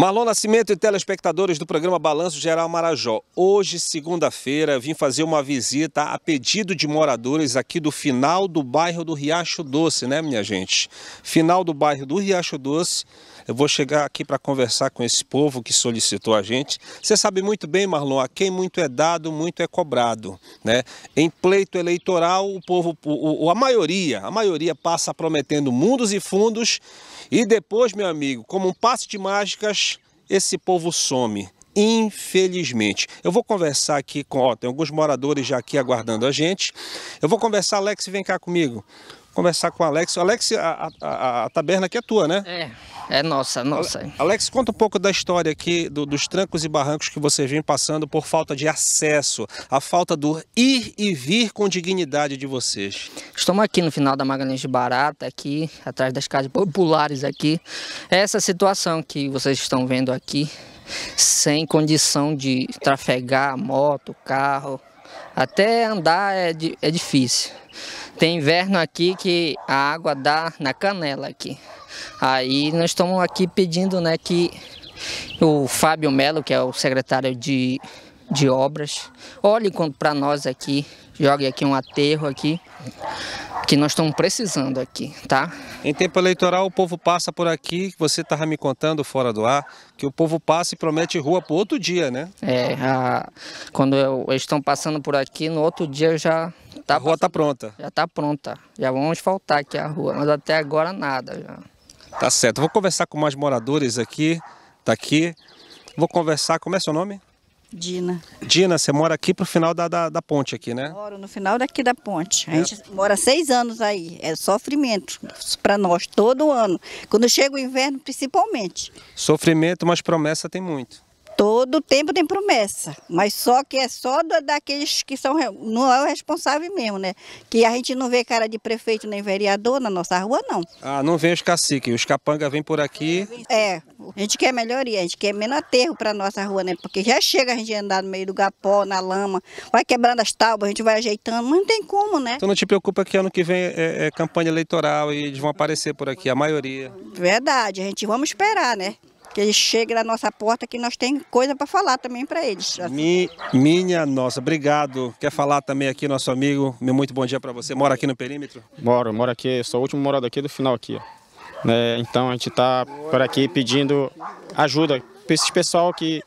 Marlon Nascimento e telespectadores do programa Balanço Geral Marajó. Hoje, segunda-feira, vim fazer uma visita a pedido de moradores aqui do final do bairro do Riacho Doce, né, minha gente? Final do bairro do Riacho Doce eu vou chegar aqui para conversar com esse povo que solicitou a gente. Você sabe muito bem, Marlon, a quem muito é dado, muito é cobrado. Né? Em pleito eleitoral, o povo, o, a maioria, a maioria passa prometendo mundos e fundos e depois, meu amigo, como um passe de mágicas, esse povo some infelizmente. Eu vou conversar aqui com, ó, tem alguns moradores já aqui aguardando a gente. Eu vou conversar, Alex, vem cá comigo conversar com o Alex. Alex, a, a, a taberna aqui é tua, né? É, é nossa, nossa. Alex, conta um pouco da história aqui do, dos trancos e barrancos que você vem passando por falta de acesso, a falta do ir e vir com dignidade de vocês. Estamos aqui no final da Magalhães de Barata, aqui atrás das casas populares aqui. É essa situação que vocês estão vendo aqui, sem condição de trafegar moto, carro, até andar é, é difícil. Tem inverno aqui que a água dá na canela aqui. Aí nós estamos aqui pedindo né, que o Fábio Melo, que é o secretário de, de obras, olhe para nós aqui, jogue aqui um aterro aqui, que nós estamos precisando aqui, tá? Em tempo eleitoral o povo passa por aqui, você estava me contando fora do ar, que o povo passa e promete rua para outro dia, né? É, a, quando eu, eles estão passando por aqui, no outro dia eu já tá a rua está pronta? Já está pronta. Já vamos faltar aqui a rua, mas até agora nada. Já. Tá certo. Vou conversar com mais moradores aqui, tá aqui. Vou conversar, como é seu nome? Dina. Dina, você mora aqui pro final da, da, da, ponte aqui, né? Moro no final daqui da ponte. A é. gente mora seis anos aí. É sofrimento para nós todo ano. Quando chega o inverno, principalmente. Sofrimento, mas promessa tem muito. Todo tempo tem promessa, mas só que é só daqueles que são não é o responsável mesmo, né? Que a gente não vê cara de prefeito nem vereador na nossa rua, não. Ah, não vem os caciques, os capanga vêm por aqui. É, a gente quer melhoria, a gente quer menos aterro para nossa rua, né? Porque já chega a gente andar no meio do gapó, na lama, vai quebrando as tábuas, a gente vai ajeitando, mas não tem como, né? Então não te preocupa que ano que vem é, é campanha eleitoral e eles vão aparecer por aqui, a maioria. Verdade, a gente vamos esperar, né? que eles cheguem na nossa porta que nós temos coisa para falar também para eles. Mi, minha nossa, obrigado. Quer falar também aqui nosso amigo? Meu muito bom dia para você. Mora aqui no perímetro? Moro, moro aqui. Sou o último morador aqui do final aqui. É, então a gente está por aqui pedindo ajuda para esse pessoal que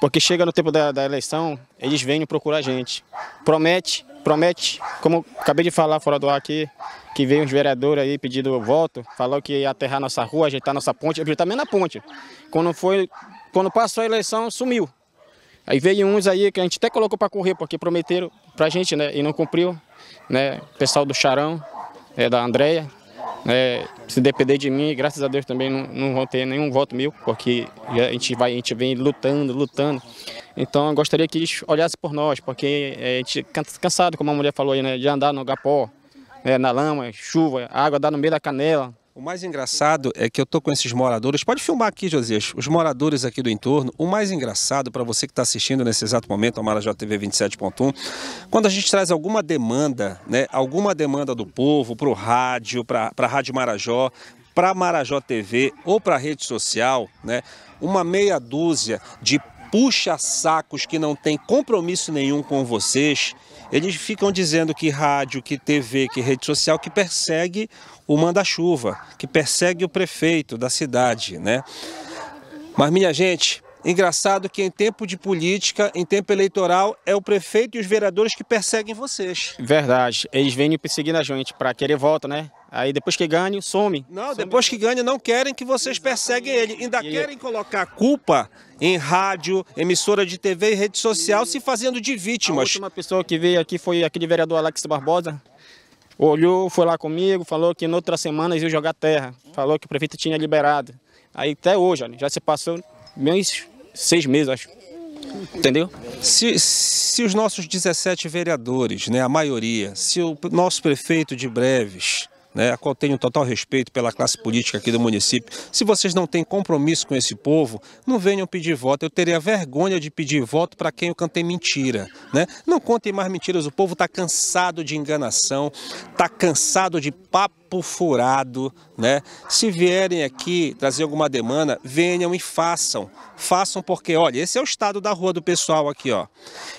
porque chega no tempo da, da eleição, eles vêm procurar a gente. Promete promete, como acabei de falar fora do ar aqui, que veio uns vereadores aí pedindo voto, falou que ia aterrar nossa rua, ajeitar nossa ponte, ajeitar mesmo na ponte. Quando, foi, quando passou a eleição, sumiu. Aí veio uns aí que a gente até colocou para correr, porque prometeram para a gente, né? E não cumpriu, né? Pessoal do Charão, é, da Andréia, é, se depender de mim, graças a Deus também não, não vão ter nenhum voto meu, porque a gente vai, a gente vem lutando, lutando. Então eu gostaria que eles olhassem por nós, porque é, a gente cansado, como a mulher falou aí, né, de andar no gapó, né, na lama, chuva, água dá no meio da canela. O mais engraçado é que eu tô com esses moradores. Pode filmar aqui, Josias, os moradores aqui do entorno. O mais engraçado para você que está assistindo nesse exato momento a Marajó TV 27.1, quando a gente traz alguma demanda, né, alguma demanda do povo para o rádio, para a Rádio Marajó, para Marajó TV ou para rede social, né, uma meia dúzia de puxa-sacos que não tem compromisso nenhum com vocês, eles ficam dizendo que rádio, que TV, que rede social, que persegue o manda-chuva, que persegue o prefeito da cidade, né? Mas minha gente, Engraçado que em tempo de política, em tempo eleitoral, é o prefeito e os vereadores que perseguem vocês. Verdade. Eles vêm perseguindo a gente para querer voto, né? Aí depois que ganha, some. Não, some. depois que ganha, não querem que vocês perseguem ele. Ainda querem colocar culpa em rádio, emissora de TV e rede social, e... se fazendo de vítimas. A última pessoa que veio aqui foi aquele vereador Alex Barbosa. Olhou, foi lá comigo, falou que em outras semanas ia jogar terra. Falou que o prefeito tinha liberado. Aí até hoje, já se passou menos seis meses, acho. Entendeu? Se, se os nossos 17 vereadores, né, a maioria, se o nosso prefeito de Breves né, a qual tenho total respeito pela classe política aqui do município. Se vocês não têm compromisso com esse povo, não venham pedir voto. Eu teria vergonha de pedir voto para quem eu cantei mentira. Né? Não contem mais mentiras, o povo está cansado de enganação, está cansado de papo furado. Né? Se vierem aqui trazer alguma demanda, venham e façam. Façam porque, olha, esse é o estado da rua do pessoal aqui. ó.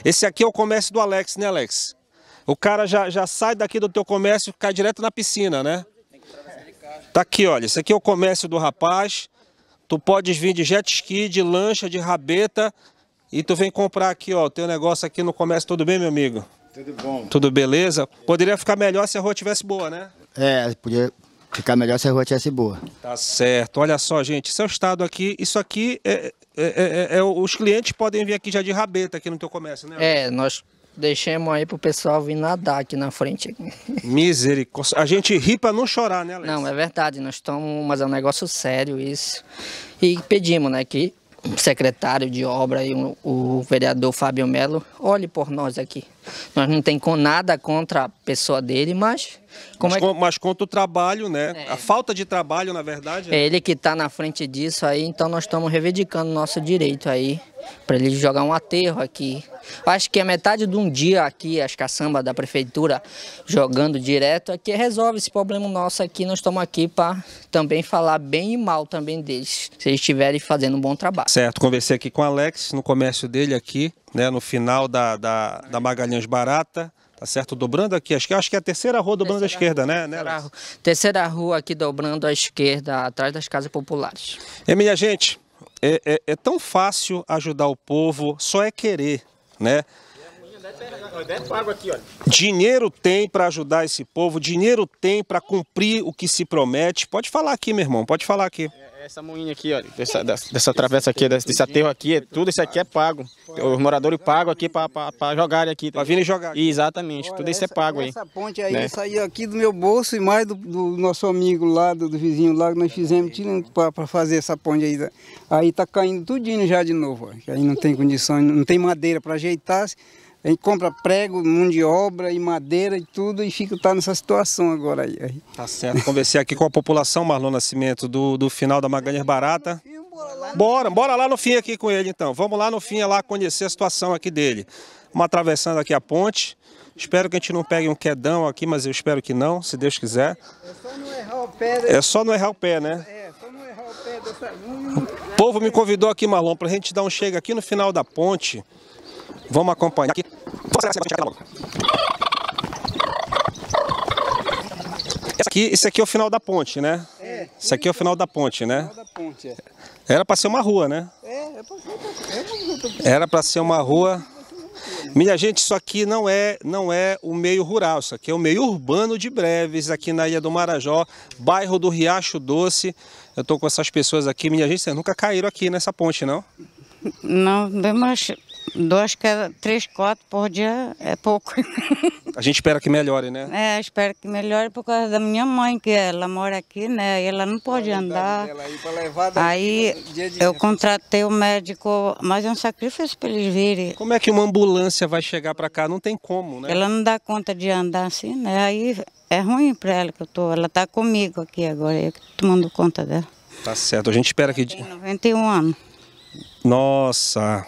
Esse aqui é o comércio do Alex, né Alex? O cara já, já sai daqui do teu comércio e cai direto na piscina, né? Tá aqui, olha, esse aqui é o comércio do rapaz. Tu podes vir de jet ski, de lancha, de rabeta. E tu vem comprar aqui, ó, o teu negócio aqui no comércio. Tudo bem, meu amigo? Tudo bom. Tudo beleza? Poderia ficar melhor se a rua tivesse boa, né? É, podia ficar melhor se a rua tivesse boa. Tá certo. Olha só, gente, esse é o estado aqui. Isso aqui é é, é, é, é, é os clientes podem vir aqui já de rabeta aqui no teu comércio, né? É, nós Deixemos aí pro pessoal vir nadar aqui na frente. Misericórdia. A gente ri para não chorar, né, Alex? Não, é verdade. Nós estamos, mas é um negócio sério isso. E pedimos, né, que o secretário de obra e o, o vereador Fábio Melo olhe por nós aqui. Nós não tem com nada contra a pessoa dele, mas como mas, é que... mas contra o trabalho, né? É. A falta de trabalho, na verdade. Né? É, ele que está na frente disso aí, então nós estamos reivindicando nosso direito aí para ele jogar um aterro aqui. Acho que a é metade de um dia aqui, as caçambas da prefeitura jogando direto aqui, resolve esse problema nosso aqui. Nós estamos aqui para também falar bem e mal também deles, se eles estiverem fazendo um bom trabalho. Certo, conversei aqui com o Alex, no comércio dele aqui, né, no final da, da, da Magalhães Magalhães Barata, tá certo? Dobrando aqui, acho que, acho que é a terceira rua dobrando terceira à esquerda, rua, né? Terceira, né rua, terceira rua aqui dobrando à esquerda, atrás das casas populares. E minha gente, é, é, é tão fácil ajudar o povo, só é querer, né? Dinheiro tem para ajudar esse povo, dinheiro tem para cumprir o que se promete. Pode falar aqui, meu irmão, pode falar aqui. É, é essa moinha aqui, olha, dessa, dessa travessa aqui, desse aterro aqui, é tudo isso aqui é pago. Os moradores pagam aqui para jogarem aqui. Para virem jogar. Aqui. Exatamente, tudo isso é pago aí. Essa ponte aí né? saiu aqui do meu bolso e mais do, do nosso amigo lá, do, do, vizinho lá, que nós fizemos para fazer essa ponte aí. Aí tá caindo tudinho já de novo, ó, aí não tem condições, não tem madeira para ajeitar. -se. A gente compra prego, mão de obra e madeira e tudo e fica tá nessa situação agora aí. Tá certo. Conversei aqui com a população, Marlon Nascimento, do, do final da Magalhães Barata. Bora, bora lá no fim aqui com ele então. Vamos lá no fim é lá conhecer a situação aqui dele. Vamos atravessando aqui a ponte. Espero que a gente não pegue um quedão aqui, mas eu espero que não, se Deus quiser. É só não errar o pé. É só não errar o pé, né? É, só não errar o pé dessa... O povo me convidou aqui, Marlon, para a gente dar um chega aqui no final da ponte Vamos acompanhar aqui. Esse aqui, esse aqui é o final da ponte, né? É. Esse aqui é o final da ponte, né? Final da ponte, é. Era para ser uma rua, né? É, é é, Era para ser uma rua. Minha gente, isso aqui não é, não é o meio rural, isso aqui é o meio urbano de Breves, aqui na Ilha do Marajó, bairro do Riacho Doce. Eu estou com essas pessoas aqui. Minha gente, vocês nunca caíram aqui nessa ponte, não? Não, demais. Dois, é três, quatro por dia é pouco. A gente espera que melhore, né? É, espero que melhore por causa da minha mãe, que ela mora aqui, né? E ela não pode andar. Aí, aí eu contratei o médico, mas é um sacrifício para eles virem. Como é que uma ambulância vai chegar para cá? Não tem como, né? Ela não dá conta de andar assim, né? Aí é ruim para ela que eu tô. Ela tá comigo aqui agora, eu tomando conta dela. Tá certo, a gente espera que. Tem 91 anos. Nossa!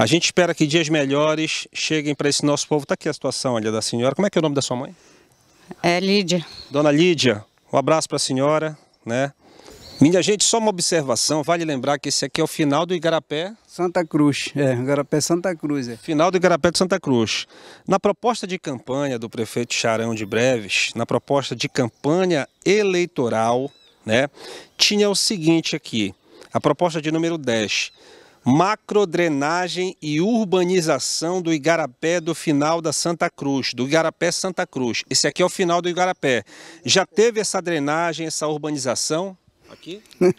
A gente espera que dias melhores cheguem para esse nosso povo. Está aqui a situação ali da senhora. Como é que é o nome da sua mãe? É Lídia. Dona Lídia, um abraço para a senhora, né? Minha gente, só uma observação, vale lembrar que esse aqui é o final do Igarapé... Santa Cruz, é, Igarapé Santa Cruz, é. Final do Igarapé de Santa Cruz. Na proposta de campanha do prefeito Charão de Breves, na proposta de campanha eleitoral, né, tinha o seguinte aqui, a proposta de número 10, macrodrenagem e urbanização do Igarapé do final da Santa Cruz, do Igarapé Santa Cruz. Esse aqui é o final do Igarapé. Já teve essa drenagem, essa urbanização? Aqui?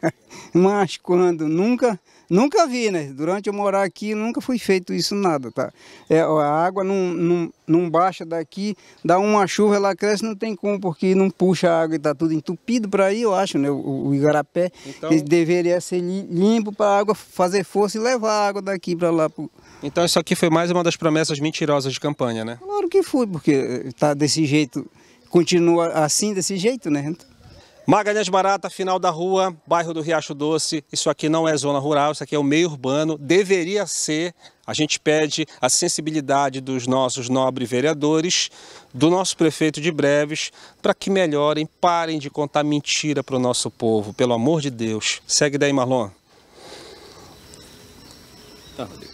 Mas quando? Nunca Nunca vi, né? Durante eu morar aqui, nunca foi feito isso nada, tá? É, a água não, não, não baixa daqui, dá uma chuva, ela cresce, não tem como, porque não puxa a água e tá tudo entupido para aí, eu acho, né? O, o igarapé, então... que deveria ser limpo para a água fazer força e levar a água daqui para lá. Pro... Então isso aqui foi mais uma das promessas mentirosas de campanha, né? Claro que foi, porque eh, tá desse jeito, continua assim, desse jeito, né? Magalhães Barata, final da rua, bairro do Riacho Doce. Isso aqui não é zona rural, isso aqui é o meio urbano. Deveria ser. A gente pede a sensibilidade dos nossos nobres vereadores, do nosso prefeito de Breves, para que melhorem, parem de contar mentira para o nosso povo. Pelo amor de Deus. Segue daí, Marlon. Tá,